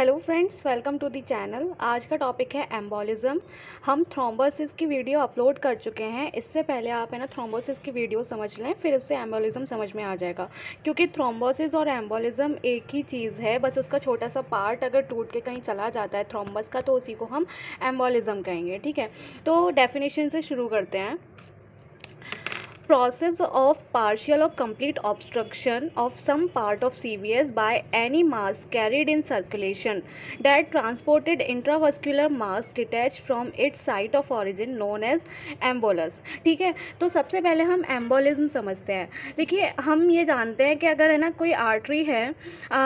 Hello friends welcome to the channel आज का topic है एम्बोलिज्म हम थ्रोम्बोसिस की वीडियो अपलोड कर चुके हैं इससे पहले आप है ना थ्रोम्बोसिस की वीडियो समझ लें फिर उससे एम्बोलिज़म समझ में आ जाएगा क्योंकि थ्रोम्बोसिस और एम्बोलिज्म एक ही चीज़ है बस उसका छोटा सा पार्ट अगर टूट के कहीं चला जाता है थ्रोम्बस का तो उसी को हम एम्बोलिज्म कहेंगे ठीक है तो डेफिनेशन से शुरू करते हैं process of partial or complete obstruction of some part of CVS by any mass carried in circulation that transported intravascular mass detached from its site of origin known as embolus ठीक है तो सबसे पहले हम एम्बोलिज्म समझते हैं देखिए हम ये जानते हैं कि अगर है ना कोई आर्टरी है आ,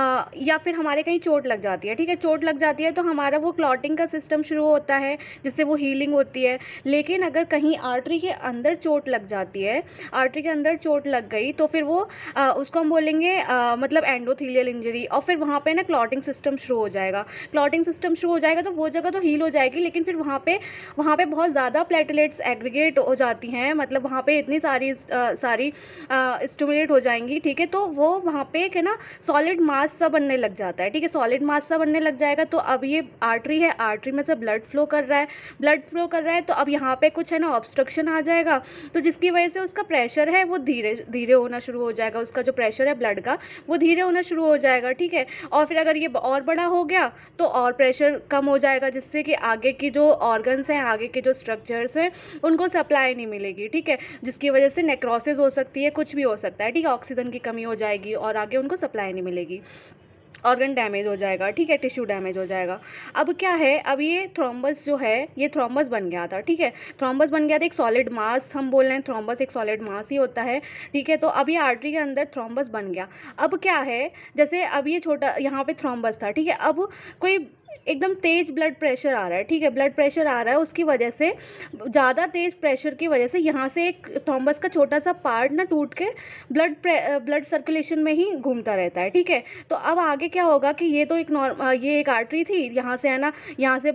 या फिर हमारे कहीं चोट लग जाती है ठीक है चोट लग जाती है तो हमारा वो क्लॉटिंग का सिस्टम शुरू होता है जिससे वो हीलिंग होती है लेकिन अगर कहीं आर्टरी के अंदर चोट लग जाती है आर्टरी के अंदर चोट लग गई तो फिर वो आ, उसको हम बोलेंगे आ, मतलब एंडोथीलियल इंजरी और फिर वहाँ पे ना क्लॉटिंग सिस्टम शुरू हो जाएगा क्लॉटिंग सिस्टम शुरू हो जाएगा तो वो जगह तो हील हो जाएगी लेकिन फिर वहाँ पे वहाँ पे बहुत ज़्यादा प्लेटलेट्स एग्रीगेट हो जाती हैं मतलब वहाँ पे इतनी सारी आ, सारी स्टमुलेट हो जाएंगी ठीक है तो वो वहाँ पे एक है ना सॉलिड मास सा बनने लग जाता है ठीक है सॉलिड मास सा बनने लग जाएगा तो अब ये आर्टरी है आर्टरी में से ब्लड फ्लो कर रहा है ब्लड फ्लो कर रहा है तो अब यहाँ पे कुछ है ना ऑब्स्ट्रक्शन आ जाएगा तो जिसकी वजह से उसका प्रेशर है वो धीरे धीरे होना शुरू हो जाएगा उसका जो प्रेशर है ब्लड का वो धीरे होना शुरू हो जाएगा ठीक है और फिर अगर ये और बड़ा हो गया तो और प्रेशर कम हो जाएगा जिससे कि आगे की जो ऑर्गन्स हैं आगे के जो स्ट्रक्चर्स हैं उनको सप्लाई नहीं मिलेगी ठीक है जिसकी वजह से नेक्रोसिस हो सकती है कुछ भी हो सकता है ठीक है ऑक्सीजन की कमी हो जाएगी और आगे उनको सप्लाई नहीं मिलेगी ऑर्गन डैमेज हो जाएगा ठीक है टिश्यू डैमेज हो जाएगा अब क्या है अब ये थ्रोम्बस जो है ये थ्रोम्बस बन गया था ठीक है थ्रोम्बस बन गया था एक सॉलिड मास हम बोल रहे हैं थ्रोम्बस एक सॉलिड मास ही होता है ठीक है तो अब ये आर्टरी के अंदर थ्रोम्बस बन गया अब क्या है जैसे अब ये छोटा यहाँ पे थ्रोम्बस था ठीक है अब कोई एकदम तेज़ ब्लड प्रेशर आ रहा है ठीक है ब्लड प्रेशर आ रहा है उसकी वजह से ज़्यादा तेज़ प्रेशर की वजह से यहाँ से एक थॉम्बस का छोटा सा पार्ट ना टूट के ब्लड ब्लड सर्कुलेशन में ही घूमता रहता है ठीक है तो अब आगे क्या होगा कि ये तो एक नॉर्म ये एक आर्टरी थी यहाँ से है ना यहाँ से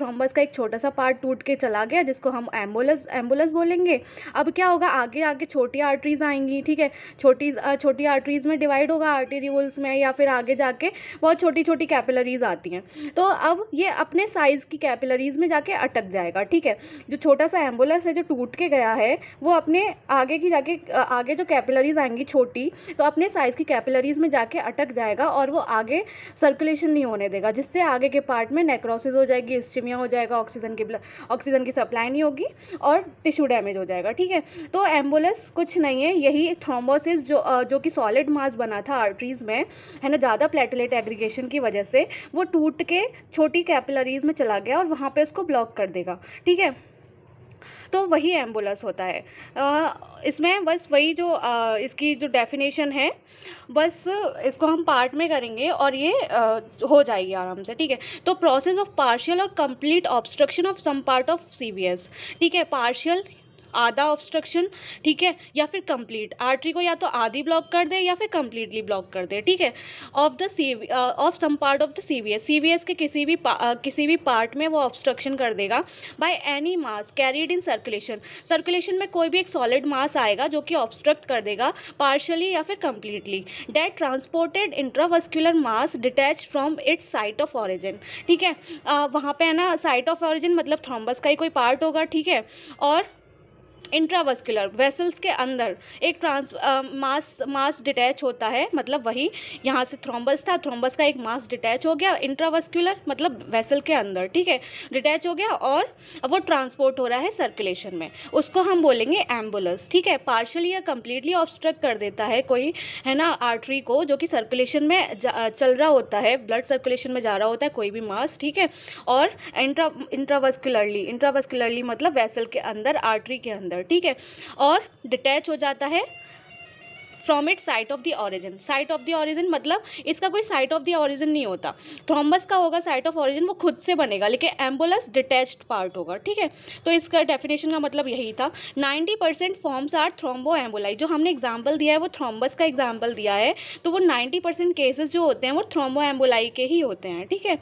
थॉम्बस का एक छोटा सा पार्ट टूट के चला गया जिसको हम एम्बुलेंस एम्बुलेंस बोलेंगे अब क्या होगा आगे आगे छोटी आर्टरीज़ आएंगी ठीक है छोटी छोटी आर्टरीज़ में डिवाइड होगा आर्टेरियोल्स में या फिर आगे जाके बहुत छोटी छोटी कैपिलरीज आती हैं तो तो अब ये अपने साइज़ की कैपिलरीज में जाके अटक जाएगा ठीक है जो छोटा सा एम्बुलेंस है जो टूट के गया है वो अपने आगे की जाके आगे जो कैपिलरीज आएंगी छोटी तो अपने साइज़ की कैपिलरीज में जाके अटक जाएगा और वो आगे सर्कुलेशन नहीं होने देगा जिससे आगे के पार्ट में नेक्रोसिस हो जाएगी स्टिमिया हो जाएगा ऑक्सीजन की ऑक्सीजन की सप्लाई नहीं होगी और टिश्यू डैमेज हो जाएगा ठीक है तो एम्बुलेंस कुछ नहीं है यही थ्रोम्बोसिस जो जो कि सॉलिड मास बना था आर्टरीज़ में है ना ज़्यादा प्लेटलेट एग्रीगेशन की वजह से वो टूट के छोटी कैपिलरीज में चला गया और वहाँ पे उसको ब्लॉक कर देगा ठीक है तो वही एम्बुलेंस होता है आ, इसमें बस वही जो आ, इसकी जो डेफिनेशन है बस इसको हम पार्ट में करेंगे और ये आ, हो जाएगी आराम से ठीक है तो प्रोसेस ऑफ पार्शियल और complete obstruction of some part of CVS ठीक है पार्शियल आधा ऑब्स्ट्रक्शन ठीक है या फिर कंप्लीट आर्टरी को या तो आधी ब्लॉक कर दे या फिर कंप्लीटली ब्लॉक कर दे ठीक है of the C of some part of the C V S C V S के किसी भी uh, किसी भी पार्ट में वो ऑब्स्ट्रक्शन कर देगा by any mass carried in circulation circulation में कोई भी एक सॉलिड मास आएगा जो कि ऑब्स्ट्रक्ट कर देगा पार्शली या फिर completely that transported intravascular mass detach from its site of origin ठीक है uh, वहाँ पे है ना साइट ऑफ ऑरिजिन मतलब थ्रॉम्बस का ही कोई पार्ट होगा ठीक है और इंट्रावस्कुलर वेसल्स के अंदर एक ट्रांस मास मास डिटैच होता है मतलब वही यहाँ से थ्रोम्बस था थ्रोम्बस का एक मास डिटैच हो गया इंट्रावस्कुलर मतलब वेसल के अंदर ठीक है डिटैच हो गया और वो ट्रांसपोर्ट हो रहा है सर्कुलेशन में उसको हम बोलेंगे एम्बुलेंस ठीक है पार्शली या कम्प्लीटली ऑब्स्ट्रक कर देता है कोई है ना आर्टरी को जो कि सर्कुलेशन में चल रहा होता है ब्लड सर्कुलेशन में जा रहा होता है कोई भी मास ठीक है और इंट्रा इंट्रावस्कुलरली इंट्रावस्कुलरली मतलब वैसल के अंदर आर्ट्री के अंदर अंदर ठीक है और डिटैच हो जाता है from it site of the origin site of the origin मतलब इसका कोई साइट ऑफ द ऑरिजन नहीं होता थ्रोम्बस का होगा साइट ऑफ ऑरिजन वो खुद से बनेगा लेकिन एम्बुलस डिटेच पार्ट होगा ठीक है तो इसका डेफिनेशन का मतलब यही था ninety percent forms are thromboemboli जो हमने एग्जाम्पल दिया है वो थ्रोम्बस का एग्जाम्पल दिया है तो वो नाइन्टी परसेंट केसेज जो होते हैं वो थ्रोम्बो एम्बोलाई के ही होते हैं ठीक है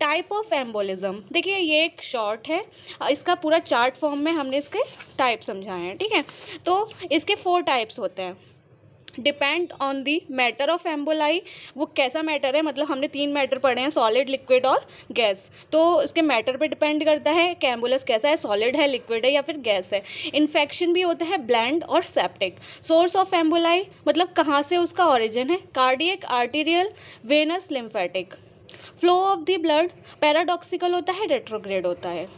टाइप ऑफ एम्बोलिज्म देखिए ये एक शॉर्ट है इसका पूरा चार्ट फॉर्म में हमने इसके टाइप समझाए हैं ठीक है तो इसके फोर टाइप्स होते हैं depend on the matter of emboli वो कैसा मैटर है मतलब हमने तीन मैटर पढ़े हैं सॉलिड लिक्विड और गैस तो उसके मैटर पे डिपेंड करता है कि एम्बुलेंस कैसा है सॉलिड है लिक्विड है या फिर गैस है इन्फेक्शन भी होता है ब्लैंड और सेप्टिक सोर्स ऑफ एम्बोलाई मतलब कहाँ से उसका ऑरिजिन है cardiac arterial venous lymphatic flow of the blood paradoxical होता है रेट्रोग्रेड होता है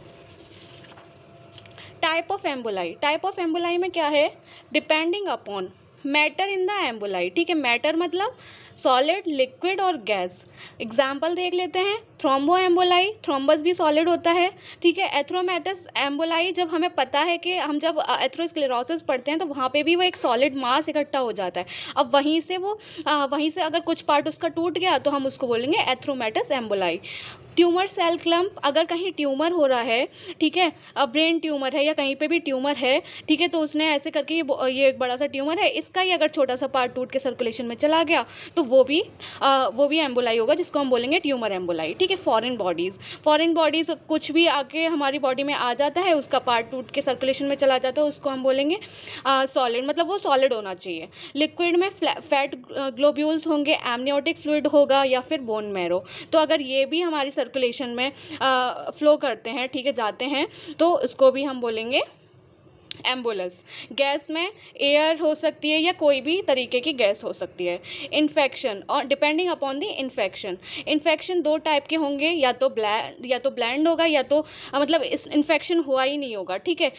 type of emboli type of emboli में क्या है depending upon matter in the emboli ठीक है मैटर मतलब सॉलिड लिक्विड और गैस एग्जाम्पल देख लेते हैं थ्रोम्बो एम्बोलाई थ्रोम्बस भी सॉलिड होता है ठीक है एथ्रोमेटस एम्बोलाई जब हमें पता है कि हम जब एथ्रोस्क्लेरोसिस पढ़ते हैं तो वहाँ पे भी वो एक सॉलिड मास इकट्ठा हो जाता है अब वहीं से वो आ, वहीं से अगर कुछ पार्ट उसका टूट गया तो हम उसको बोलेंगे atheromatous emboli tumour cell clump अगर कहीं ट्यूमर हो रहा है ठीक है ब्रेन ट्यूमर है या कहीं पे भी ट्यूमर है ठीक है तो उसने ऐसे करके ये ये एक बड़ा सा ट्यूमर है इसका ही अगर छोटा सा पार्ट टूट के सर्कुलेशन में चला गया तो वो भी आ, वो भी एम्बुलाई होगा जिसको हम बोलेंगे ट्यूमर एम्बुलाई ठीक है फॉरन बॉडीज़ फ़ॉरन बॉडीज़ कुछ भी आके हमारी बॉडी में आ जाता है उसका पार्ट टूट के सर्कुलेशन में चला जाता है उसको हम बोलेंगे सॉलिड मतलब वो सॉलिड होना चाहिए लिक्विड में फैट ग्लोब्यूल्स होंगे एमनियोटिक फ्लूड होगा या फिर बोन मैरो तो अगर ये भी हमारी सर सर्कुलेशन में फ़्लो uh, करते हैं ठीक है जाते हैं तो उसको भी हम बोलेंगे एम्बुलेंस गैस में एयर हो सकती है या कोई भी तरीके की गैस हो सकती है इन्फेक्शन और depending upon the infection infection दो टाइप के होंगे या तो ब्लैंड या तो ब्लैंड होगा या तो मतलब इस इन्फेक्शन हुआ ही नहीं होगा ठीक है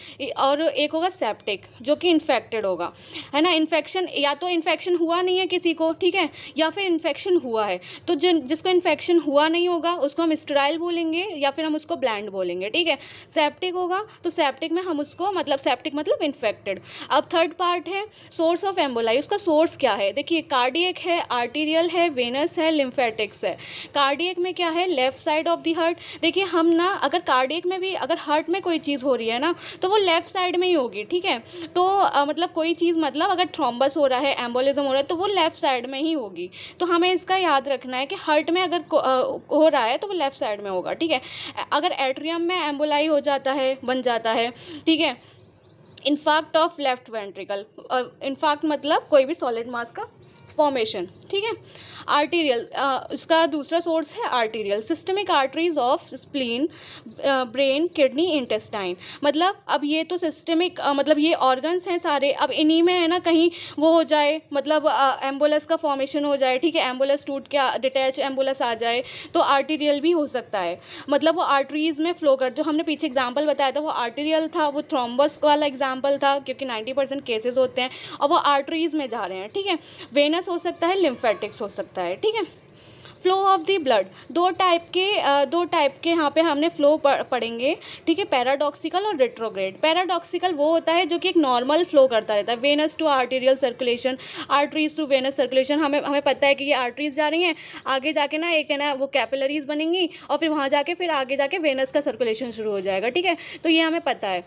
और एक होगा सेप्टिक जो कि इन्फेक्टेड होगा है ना इन्फेक्शन या तो इन्फेक्शन हुआ नहीं है किसी को ठीक है या फिर इन्फेक्शन हुआ है तो जिन जिसको इन्फेक्शन हुआ नहीं होगा उसको हम स्टराइल बोलेंगे या फिर हम उसको ब्लैंड बोलेंगे ठीक है सेप्टिक होगा तो सेप्टिक में हम उसको मतलब सेप्टिक सिम्टोमेटिक मतलब इन्फेक्टेड अब थर्ड पार्ट है सोर्स ऑफ एम्बोलाई उसका सोर्स क्या है देखिए कार्डियक है आर्टीरियल है वेनस है लिम्फेटिक्स है कार्डियक में क्या है left side of the heart देखिए हम ना अगर कार्डियक में भी अगर हार्ट में कोई चीज़ हो रही है ना तो वो लेफ्ट साइड में ही होगी ठीक है तो आ, मतलब कोई चीज़ मतलब अगर थ्रोम्बस हो रहा है एम्बोलिज्म हो रहा है तो वो लेफ्ट साइड में ही होगी तो हमें इसका याद रखना है कि हार्ट में अगर आ, हो रहा है तो वो लेफ्ट साइड में होगा ठीक है अगर एट्रियम में एम्बोलाई हो जाता है बन जाता है ठीक है इनफैक्ट ऑफ लेफ्ट वेंट्रिकल और मतलब कोई भी सॉलिड मास का फॉर्मेशन ठीक है आर्टीरियल इसका दूसरा सोर्स है arterial systemic arteries of spleen brain kidney intestine मतलब अब ये तो सिस्टमिक मतलब ये ऑर्गन्स हैं सारे अब इन्हीं में है ना कहीं वो हो जाए मतलब एम्बुलेंस का फॉर्मेशन हो जाए ठीक है एम्बुलेंस टूट के डिटैच एम्बुलेंस आ जाए तो आर्टीरियल भी हो सकता है मतलब वो आर्टरीज़ में फ्लो कर जो हमने पीछे एग्जाम्पल बताया था वो आर्टीरियल था वो थ्रोम्बस वाला एग्जाम्पल था क्योंकि नाइन्टी परसेंट केसेज होते हैं और वो आर्टरीज़ में जा रहे हैं ठीक है वेनस वेनस हो सकता है लिम्फेटिक्स हो सकता है ठीक है फ्लो ऑफ दी ब्लड दो टाइप के दो टाइप के यहाँ पे हमने फ्लो पढ़ेंगे ठीक है पैराडॉक्सिकल और रेट्रोग्रेड पैराडॉक्सिकल वो होता है जो कि एक नॉर्मल फ्लो करता रहता है venous to arterial circulation arteries to venous circulation हमें हमें पता है कि ये आर्टरीज जा रही हैं आगे जाके ना एक है ना वो कैपिलरीज बनेंगी और फिर वहाँ जाके फिर आगे जाके वेनस का सर्कुलेशन शुरू हो जाएगा ठीक है तो ये हमें पता है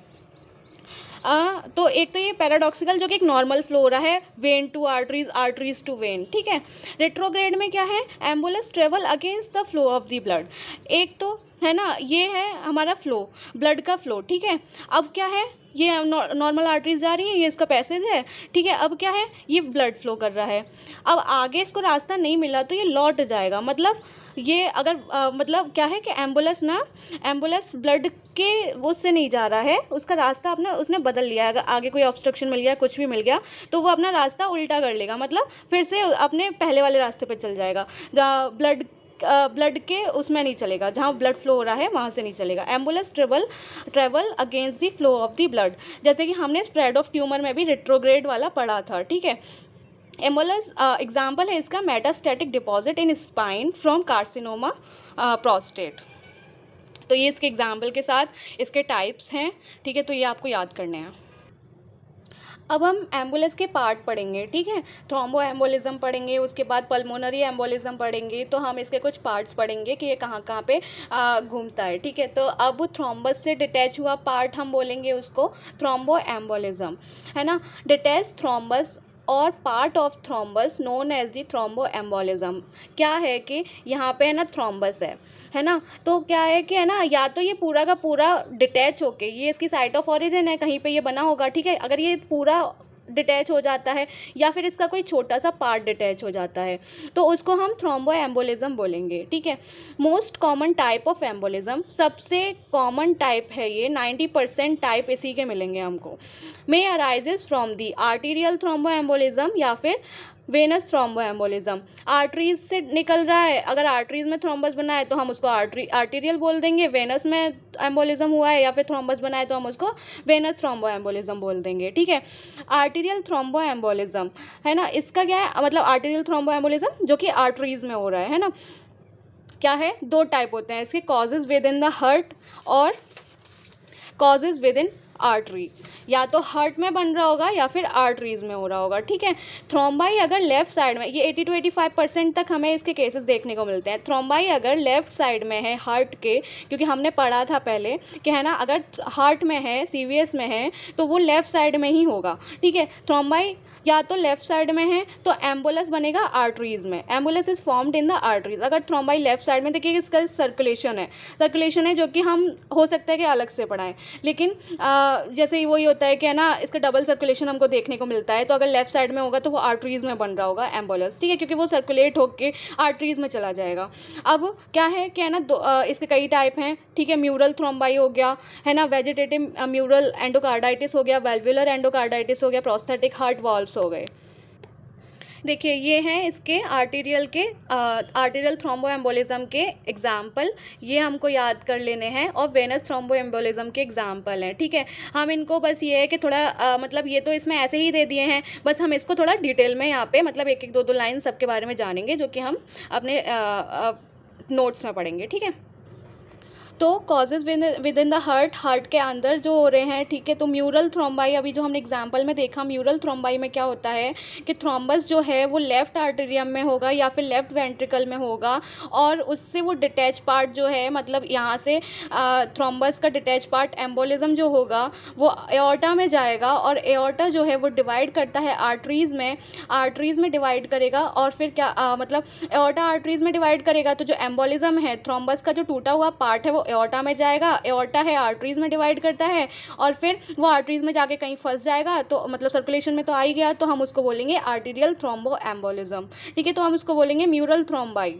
आ, तो एक तो ये पैराडॉक्सिकल जो कि एक नॉर्मल फ्लो रहा है vein to arteries arteries to vein ठीक है रेट्रोग्रेड में क्या है embolus travel against the flow of the blood एक तो है ना ये है हमारा फ्लो ब्लड का फ्लो ठीक है अब क्या है ये नॉर्मल आर्टरीज जा रही है ये इसका पैसेज है ठीक है अब क्या है ये ब्लड फ्लो कर रहा है अब आगे इसको रास्ता नहीं मिला तो ये लौट जाएगा मतलब ये अगर आ, मतलब क्या है कि एम्बुलेंस ना एम्बुलेंस ब्लड के उससे नहीं जा रहा है उसका रास्ता अपना उसने बदल लिया अगर आगे कोई ऑब्स्ट्रक्शन मिल गया कुछ भी मिल गया तो वो अपना रास्ता उल्टा कर लेगा मतलब फिर से अपने पहले वाले रास्ते पर चल जाएगा ब्लड ब्लड के उसमें नहीं चलेगा जहाँ ब्लड फ्लो हो रहा है वहाँ से नहीं चलेगा embolus travel travel against the flow of the blood जैसे कि हमने स्प्रेड ऑफ ट्यूमर में भी रिट्रोग्रेड वाला पढ़ा था ठीक है एम्बोलस एग्जाम्पल uh, है इसका metastatic deposit in spine from carcinoma prostate तो ये इसके एग्जाम्पल के साथ इसके टाइप्स हैं ठीक है तो ये आपको याद करने हैं अब हम एम्बुलेंस के पार्ट पढ़ेंगे ठीक है थ्रोम्बो एम्बोलिज्म पढ़ेंगे उसके बाद पल्मोनरी एम्बोलिज्म पढ़ेंगे तो हम इसके कुछ पार्ट्स पढ़ेंगे कि ये कहाँ कहाँ पे घूमता है ठीक है तो अब थ्रोम्बस से डिटैच हुआ पार्ट हम बोलेंगे उसको थ्रोम्बो एम्बोलिज्म है ना डिटैच थ्रोम्बस और part of thrombus known as the thromboembolism क्या है कि यहाँ पे है ना थ्रोम्बस है है ना तो क्या है कि है ना या तो ये पूरा का पूरा डिटैच होके ये इसकी साइट ऑफ ऑरिजिन है कहीं पे ये बना होगा ठीक है अगर ये पूरा डिटैच हो जाता है या फिर इसका कोई छोटा सा पार्ट डिटैच हो जाता है तो उसको हम थ्रोम्बो एम्बोलिज़म बोलेंगे ठीक है most common type of embolism सबसे कॉमन टाइप है ये नाइन्टी परसेंट टाइप इसी के मिलेंगे हमको may arises from the arterial thromboembolism या फिर वेनस थ्रोम्बोएम्बोलिज्म आर्टरीज से निकल रहा है अगर आर्टरीज में थ्रोम्बस बना है तो हम उसको आर्टरी आर्टीरियल बोल देंगे वेनस में एम्बोलिज्म हुआ है या फिर थ्रोम्बस बना है तो हम उसको वेनस थ्रोम्बोएम्बोलिज्म बोल देंगे ठीक है आर्टीरियल थ्रोम्बोएम्बोलिज्म है ना इसका क्या है मतलब आर्टीरियल थ्रोम्बोएम्बोलिज्म जो कि आर्टरीज में हो रहा है है ना क्या है दो टाइप होते हैं इसके causes within the heart और कॉजेज विद इन आर्टरी या तो हार्ट में बन रहा होगा या फिर आर्टरीज में हो रहा होगा ठीक है थ्रोम्बाई अगर लेफ्ट साइड में ये 80 टू 85 परसेंट तक हमें इसके केसेस देखने को मिलते हैं थ्रोम्बाई अगर लेफ्ट साइड में है हार्ट के क्योंकि हमने पढ़ा था पहले कि है ना अगर हार्ट में है सी में है तो वो लेफ़्ट साइड में ही होगा ठीक है थ्रोम्बाई या तो लेफ्ट साइड में है तो एम्बुलेंस बनेगा आर्टरीज में embolus is formed in the arteries अगर थ्रोम्बाई लेफ्ट साइड में देखिए इसका सर्कुलेशन है सर्कुलेशन है जो कि हम हो सकता है कि अलग से पढ़ाएं लेकिन आ, जैसे ही वही होता है कि है ना इसका डबल सर्कुलेशन हमको देखने को मिलता है तो अगर लेफ्ट साइड में होगा तो वो आर्टरीज में बन रहा होगा एम्बुलेंस ठीक है क्योंकि वो सर्कुलेट होकर आर्टरीज में चला जाएगा अब क्या है कि है ना दो इसके कई टाइप हैं ठीक है म्यूरल थ्रोम्बाई हो गया है ना वेजिटेटिव म्यूरल एंडोकार्डाइटिस हो गया वेल्व्यूलर एंडोकार्डाइटिस हो गया प्रोस्थेटिक हार्ट वॉल्व क्लॉट्स हो गए देखिए ये हैं इसके आर्टेरियल के आर्टेरियल थ्रोम्बो एम्बोलिज्म के एग्ज़ाम्पल ये हमको याद कर लेने हैं और वेनस थ्रोम्बो एम्बोलिज़म के एग्ज़ाम्पल हैं ठीक है हम इनको बस ये है कि थोड़ा आ, मतलब ये तो इसमें ऐसे ही दे दिए हैं बस हम इसको थोड़ा डिटेल में यहाँ पे मतलब एक एक दो दो लाइन सबके बारे में जानेंगे जो कि हम अपने नोट्स में पढ़ेंगे ठीक है तो causes within the heart heart के अंदर जो हो रहे हैं ठीक है तो म्यूरल थ्रोम्बाई अभी जो हमने एग्जाम्पल में देखा म्यूरल थ्रोम्बाई में क्या होता है कि थ्रोम्बस जो है वो लेफ्ट आर्टेरियम में होगा या फिर लेफ्ट वेंट्रिकल में होगा और उससे वो डिटैच पार्ट जो है मतलब यहाँ से थ्रोम्बस का डिटैच पार्ट एम्बोलिज्म जो होगा वो एओटा में जाएगा और एओटा जो है वो डिवाइड करता है आर्टरीज़ में आर्टरीज़ में डिवाइड करेगा और फिर क्या आ, मतलब एओटा आर्टरीज़ में डिवाइड करेगा तो जो एम्बोलिज्म है थ्रोम्बस का जो टूटा हुआ पार्ट है वो वो में जाएगा एओर्टा है आर्टरीज़ में डिवाइड करता है और फिर वो आर्टरीज़ में जाके कहीं फंस जाएगा तो मतलब सर्कुलेशन में तो आ ही गया तो हम उसको बोलेंगे आर्टीरियल थ्रोम्बो एम्बोलिज्म ठीक है तो हम उसको बोलेंगे म्यूरल थ्रोम्बाई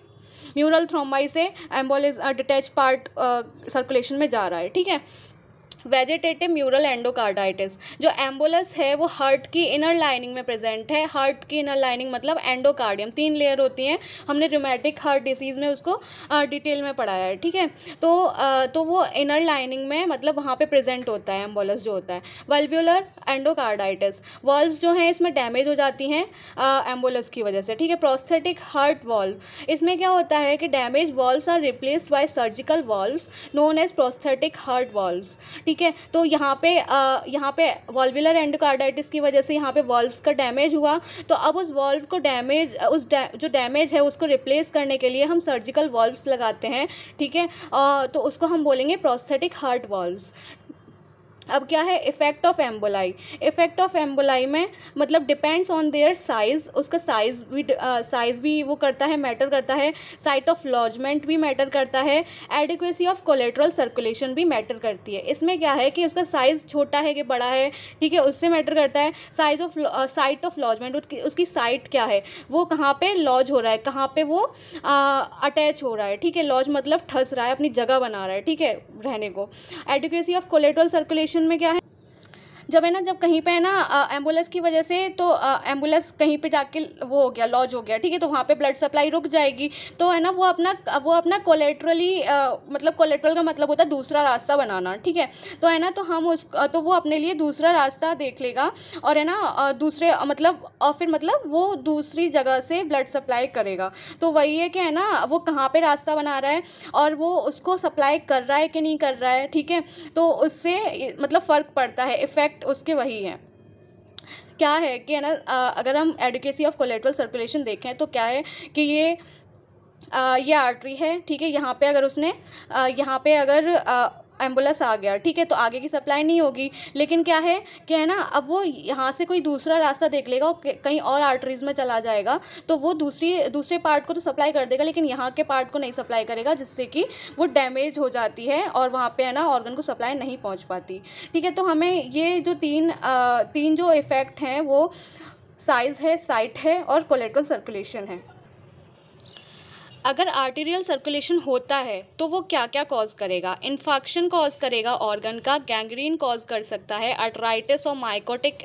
म्यूरल थ्रोम्बाई से एम्बोलिज डिटैच पार्ट सर्कुलेशन में जा रहा है ठीक है वेजिटेटिव म्यूरल एंडोकार्डाइटिस जो एम्बुलस है वो हार्ट की इनर लाइनिंग में प्रेजेंट है हार्ट की इनर लाइनिंग मतलब एंडोकार्डियम तीन लेयर होती हैं हमने रोमैटिक हार्ट डिसीज़ में उसको डिटेल में पढ़ाया है ठीक है तो आ, तो वो इनर लाइनिंग में मतलब वहाँ पर प्रेजेंट होता है एम्बोलस जो होता है वल्व्यूलर एंडोकार्डाइटिस वॉल्व जो हैं इसमें डैमेज हो जाती हैं एम्बुलस की वजह से ठीक है प्रोस्थेटिक हार्ट वॉल्व इसमें क्या होता है कि damage valve are replaced by surgical valve known as prosthetic heart ठीक ठीक है तो यहाँ पे आ, यहाँ पे वॉल्विलर एंडोकार्डाइटिस की वजह से यहाँ पे वॉल्व्स का डैमेज हुआ तो अब उस वॉल्व को डैमेज उस डै, जो डैमेज है उसको रिप्लेस करने के लिए हम सर्जिकल वॉल्व्स लगाते हैं ठीक है तो उसको हम बोलेंगे प्रोस्थेटिक हार्ट वॉल्व्स अब क्या है effect of emboli effect of emboli में मतलब डिपेंड्स ऑन देयर साइज़ उसका साइज़ भी साइज़ भी वो करता है मैटर करता है साइट ऑफ लॉजमेंट भी मैटर करता है एडिक्वेसी ऑफ कोलेट्रल सर्कुलेशन भी मैटर करती है इसमें क्या है कि उसका साइज़ छोटा है कि बड़ा है ठीक है उससे मैटर करता है size of site of lodgement उसकी साइट क्या है वो कहाँ पर लॉज हो रहा है कहाँ पर वो अटैच हो रहा है ठीक है लॉज मतलब ठस रहा है अपनी जगह बना रहा है ठीक है रहने को adequacy of collateral circulation question में क्या है जब है ना जब कहीं पे है ना एम्बुलेंस की वजह से तो एम्बुलेंस कहीं पे जाके वो हो गया लॉज हो गया ठीक है तो वहाँ पे ब्लड सप्लाई रुक जाएगी तो है ना वो अपना वो अपना कोलेट्रली मतलब कोलेट्रल का मतलब होता है दूसरा रास्ता बनाना ठीक है तो है ना तो हम उस तो वो अपने लिए दूसरा रास्ता देख लेगा और है ना दूसरे मतलब और फिर मतलब वो दूसरी जगह से ब्लड सप्लाई करेगा तो वही है कि है ना वो कहाँ पर रास्ता बना रहा है और वो उसको सप्लाई कर रहा है कि नहीं कर रहा है ठीक है तो उससे मतलब फ़र्क पड़ता है इफ़ेक्ट इफ़ेक्ट तो उसके वही हैं क्या है कि है ना अगर हम एडुकेसी ऑफ कोलेट्रल सर्कुलेशन देखें तो क्या है कि ये आ, ये आर्टरी है ठीक है यहाँ पे अगर उसने आ, यहाँ पे अगर आ, एम्बुलेंस आ गया ठीक है तो आगे की सप्लाई नहीं होगी लेकिन क्या है क्या है ना अब वो यहाँ से कोई दूसरा रास्ता देख लेगा और कहीं और आर्टरीज़ में चला जाएगा तो वो दूसरी दूसरे पार्ट को तो सप्लाई कर देगा लेकिन यहाँ के पार्ट को नहीं सप्लाई करेगा जिससे कि वो डैमेज हो जाती है और वहाँ पर है ना ऑर्गन को सप्लाई नहीं पहुँच पाती ठीक है तो हमें ये जो तीन आ, तीन जो इफ़ेक्ट हैं वो साइज़ है साइट है और कोलेट्रल सर्कुलेशन है अगर आर्टेरियल सर्कुलेशन होता है तो वो क्या क्या कॉज करेगा इन्फेक्शन कॉज करेगा ऑर्गन का गैंग्रीन कॉज कर सकता है अट्राइटिस और माइकोटिक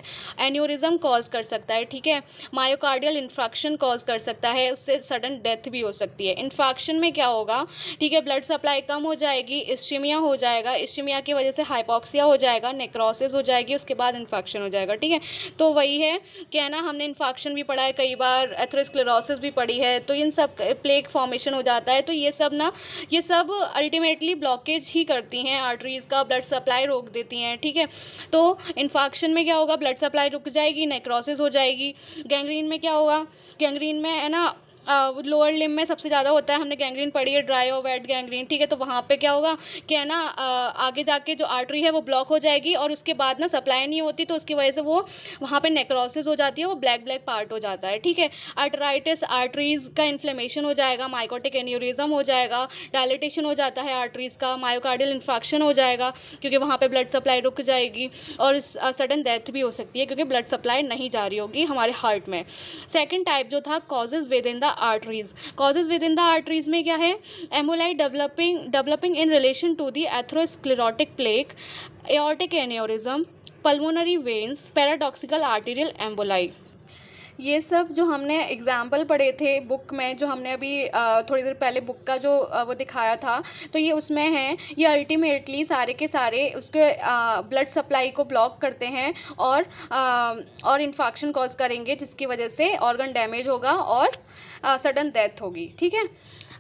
एन्यूरिज्म कॉज कर सकता है ठीक है मायोकार्डियल इन्फेक्शन कॉज कर सकता है उससे सडन डेथ भी हो सकती है इन्फेक्शन में क्या होगा ठीक है ब्लड सप्लाई कम हो जाएगी इस्टीमिया हो जाएगा इस्टीमिया की वजह से हाइपॉक्सिया हो जाएगा नेक्रोसिस हो जाएगी उसके बाद इन्फेक्शन हो जाएगा ठीक है तो वही है ना हमने इन्फेक्शन भी पढ़ा है कई बार एथ्रोस्क्लेरोसिस भी पढ़ी है तो इन सब प्लेग फॉर्म फॉर्मेशन हो जाता है तो ये सब ना ये सब अल्टीमेटली ब्लॉकेज ही करती हैं आर्टरीज़ का ब्लड सप्लाई रोक देती हैं ठीक है तो इन्फाक्शन में क्या होगा ब्लड सप्लाई रुक जाएगी नेक्रोसिस हो जाएगी गैंग्रीन में क्या होगा गैंग्रीन में है ना लोअर लिम में सबसे ज़्यादा होता है हमने गैंग्रीन पड़ी है ड्राई और वेट गैंग्रीन ठीक है तो वहाँ पे क्या होगा कि है ना आगे जाके जो आर्टरी है वो ब्लॉक हो जाएगी और उसके बाद ना सप्लाई नहीं होती तो उसकी वजह से वो वहाँ पे नेक्रोसिस हो जाती है वो ब्लैक ब्लैक पार्ट हो जाता है ठीक है आर्टराइटिस आर्टरीज़ का इन्फ्लेमेशन हो जाएगा माइकोटिक एन्यूरिज्म हो जाएगा डायलिटेशन हो जाता है आर्टरीज़ का मायोकार्डियल इन्फ्रैक्शन हो जाएगा क्योंकि वहाँ पर ब्लड सप्लाई रुक जाएगी और सडन डेथ भी हो सकती है क्योंकि ब्लड सप्लाई नहीं जा रही होगी हमारे हार्ट में सेकेंड टाइप जो था causes within the arteries causes within the arteries में क्या है एमोलाइट developing developing in relation to the atherosclerotic plaque aortic aneurysm pulmonary veins paradoxical arterial emboli ये सब जो हमने एग्ज़ाम्पल पढ़े थे बुक में जो हमने अभी थोड़ी देर पहले बुक का जो वो दिखाया था तो ये उसमें है ये अल्टीमेटली सारे के सारे उसके ब्लड सप्लाई को ब्लॉक करते हैं और और इन्फेक्शन कॉज करेंगे जिसकी वजह से ऑर्गन डैमेज होगा और सडन डेथ होगी ठीक है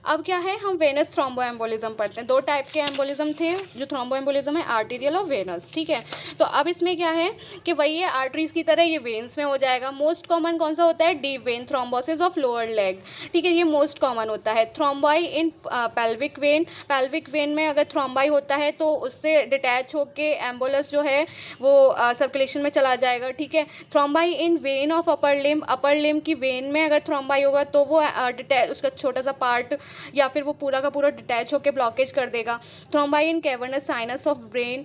अब क्या है हम वेनस थ्रोम्बो एम्बोलिज्म पढ़ते हैं दो टाइप के एम्बोलिज्म थे जो थ्रोम्बो एम्बोलिज्म है आर्टीरियल और वेनस ठीक है तो अब इसमें क्या है कि वही है आर्टरीज की तरह ये वेन्स में हो जाएगा मोस्ट कॉमन कौन सा होता है deep vein thrombosis of lower leg ठीक है ये मोस्ट कॉमन होता है thrombi in pelvic vein pelvic vein में अगर थ्रोम्बाई होता है तो उससे डिटैच होकर एम्बोलस जो है वो सर्कुलेशन में चला जाएगा ठीक है thrombi in vein of upper limb upper limb की वेन में अगर थ्रोम्बाई होगा तो वो डिटैच उसका छोटा सा पार्ट या फिर वो पूरा का पूरा डिटैच होकर ब्लॉकेज कर देगा thrombi in cavernous sinus of brain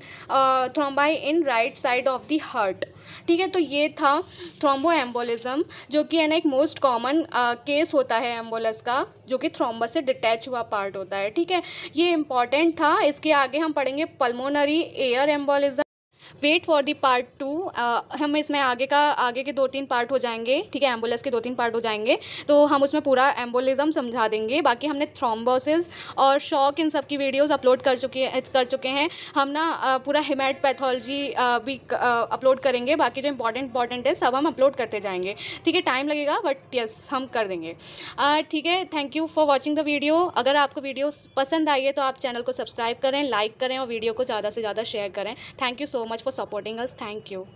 thrombi in right side of the heart ठीक है तो ये था थ्रोम्बो एम्बोलिज्म जो कि है ना एक मोस्ट कॉमन केस होता है एम्बोलस का जो कि थ्रोम्बस से डिटैच हुआ पार्ट होता है ठीक है ये इंपॉर्टेंट था इसके आगे हम पढ़ेंगे pulmonary air embolism wait for the part two हम इसमें आगे का आगे के दो तीन पार्ट हो जाएंगे ठीक है एम्बुलेंस के दो तीन पार्ट हो जाएंगे तो हम उसमें पूरा एम्बुलिज्म समझा देंगे बाकी हमने थ्रोम्बोसिस और शॉक इन सब की वीडियोस अपलोड कर चुके कर चुके हैं हम ना पूरा हिमेट पैथोलॉजी भी अपलोड करेंगे बाकी जो इंपॉर्टेंट इंपॉर्टेंट है सब हम अपलोड करते जाएंगे ठीक है टाइम लगेगा बट यस हम कर देंगे ठीक है thank you for watching the video अगर आपको वीडियो पसंद आई है तो आप चैनल को सब्सक्राइब करें लाइक करें और वीडियो को ज़्यादा से ज़्यादा शेयर करें thank you so much for supporting us. Thank you.